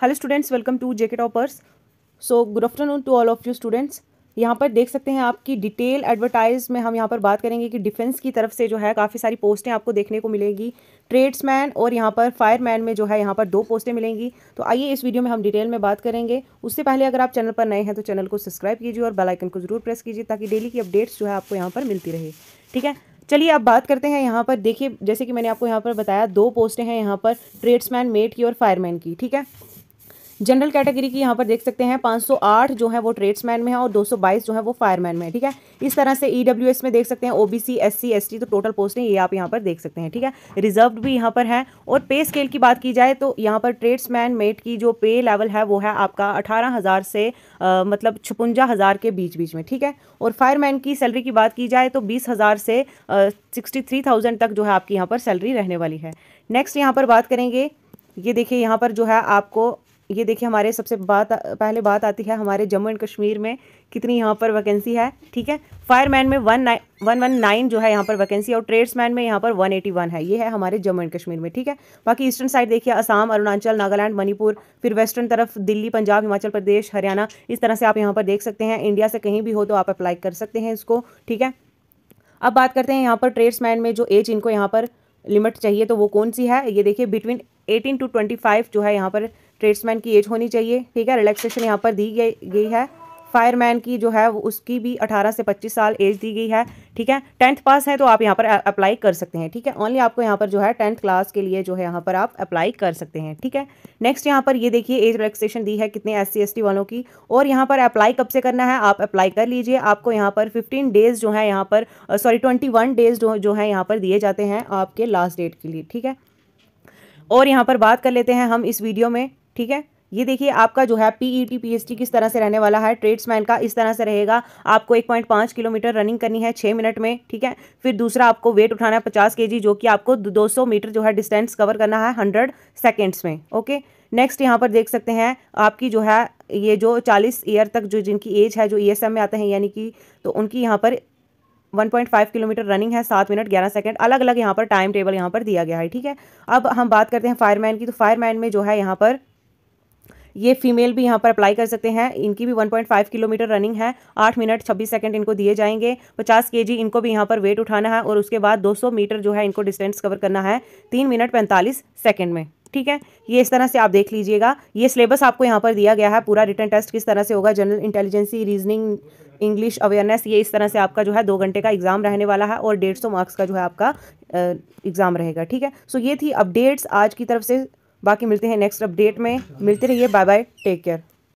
hello students welcome to JK toppers so good afternoon to all of you students यहाँ पर देख सकते हैं आपकी डिटेल एडवर्टाइज में हम यहाँ पर बात करेंगे कि डिफेंस की तरफ से जो है काफ़ी सारी पोस्टें आपको देखने को मिलेंगी ट्रेड्समैन और यहाँ पर फायरमैन में जो है यहाँ पर दो पोस्टें मिलेंगी तो आइए इस वीडियो में हम डिटेल में बात करेंगे उससे पहले अगर आप चैनल पर नए हैं तो चैनल को सब्सक्राइब कीजिए और बेलाइकन को जरूर प्रेस कीजिए ताकि डेली की अपडेट्स जो है आपको यहाँ पर मिलती रहे ठीक है चलिए अब बात करते हैं यहाँ पर देखिए जैसे कि मैंने आपको यहाँ पर बताया दो पोस्टें हैं यहाँ पर ट्रेड्समैन मेट की और फायरमैन की ठीक है जनरल कैटेगरी की यहाँ पर देख सकते हैं 508 जो है वो ट्रेड्समैन में है और 222 जो है वो फायरमैन में ठीक है इस तरह से ईडब्ल्यू e में देख सकते हैं ओबीसी एससी एसटी तो टोटल है ये आप यहाँ पर देख सकते हैं ठीक है रिजर्व भी यहाँ पर है और पे स्केल की बात की जाए तो यहाँ पर ट्रेड्समैन मेट की जो पे लेवल है वो है आपका अठारह से आ, मतलब छपुंजा के बीच बीच में ठीक है और फायरमैन की सैलरी की बात की जाए तो बीस से सिक्सटी तक जो है आपकी यहाँ पर सैलरी रहने वाली है नेक्स्ट यहाँ पर बात करेंगे ये देखिए यहाँ पर जो है आपको ये देखिए हमारे सबसे बात पहले बात आती है हमारे जम्मू एंड कश्मीर में कितनी यहाँ पर वैकेंसी है ठीक है फायरमैन में one nine one one nine जो है यहाँ पर वैकेंसी और ट्रेड्समैन में यहाँ पर वन एटी वन है ये है हमारे जम्मू एंड कश्मीर में ठीक है बाकी ईस्टर्न साइड देखिए असम अरुणाचल नागालैंड मणिपुर फिर वेस्टर्न तरफ दिल्ली पंजाब हिमाचल प्रदेश हरियाणा इस तरह से आप यहाँ पर देख सकते हैं इंडिया से कहीं भी हो तो आप अप्लाई कर सकते हैं इसको ठीक है अब बात करते हैं यहाँ पर ट्रेड्समैन में जो एज इनको यहाँ पर लिमिट चाहिए तो वो कौन सी है ये देखिए between eighteen to twenty five जो है यहाँ पर ट्रेड्समैन की एज होनी चाहिए ठीक है रिलैक्सेशन यहाँ पर दी गई गई है फायरमैन की जो है उसकी भी 18 से 25 साल एज दी गई है ठीक है टेंथ पास है तो आप यहाँ पर अप्लाई कर सकते हैं ठीक है ओनली आपको यहाँ पर जो है टेंथ क्लास के लिए जो है यहाँ पर आप अप्लाई कर सकते हैं ठीक है नेक्स्ट यहाँ पर ये देखिए एज रिलैक्सेशन दी है कितने एस सी वालों की और यहाँ पर अप्लाई कब से करना है आप अप्लाई कर लीजिए आपको यहाँ पर फिफ्टीन डेज़ जो है यहाँ पर सॉरी ट्वेंटी डेज़ जो है यहाँ पर दिए जाते हैं आपके लास्ट डेट के लिए ठीक है और यहाँ पर बात कर लेते हैं हम इस वीडियो में ठीक है ये देखिए आपका जो है पीईटी पीएसटी e किस तरह से रहने वाला है ट्रेड्समैन का इस तरह से रहेगा आपको एक पॉइंट पाँच किलोमीटर रनिंग करनी है छः मिनट में ठीक है फिर दूसरा आपको वेट उठाना है पचास के जो कि आपको दो सौ मीटर जो है डिस्टेंस कवर करना है हंड्रेड सेकेंड्स में ओके नेक्स्ट यहाँ पर देख सकते हैं आपकी जो है ये जो चालीस ईयर तक जो जिनकी एज है जो ई e में आते हैं यानी कि तो उनकी यहाँ पर 1.5 किलोमीटर रनिंग है सात मिनट ग्यारह सेकंड अलग अलग यहाँ पर टाइम टेबल यहाँ पर दिया गया है ठीक है अब हम बात करते हैं फायरमैन की तो फायरमैन में जो है यहाँ पर ये फीमेल भी यहाँ पर अप्लाई कर सकते हैं इनकी भी 1.5 किलोमीटर रनिंग है आठ मिनट छब्बीस सेकंड इनको दिए जाएंगे 50 केजी इनको भी यहाँ पर वेट उठाना है और उसके बाद 200 मीटर जो है इनको डिस्टेंस कवर करना है तीन मिनट पैंतालीस सेकेंड में ठीक है ये इस तरह से आप देख लीजिएगा ये सिलेबस आपको यहाँ पर दिया गया है पूरा रिटर्न टेस्ट किस तरह से होगा general intelligence reasoning English awareness ये इस तरह से आपका जो है दो घंटे का एग्ज़ाम रहने वाला है और डेढ़ सौ मार्क्स का जो है आपका एग्ज़ाम रहेगा ठीक है सो ये थी अपडेट्स आज की तरफ से बाकी मिलते हैं नेक्स्ट अपडेट में मिलते रहिए बाय बाय टेक केयर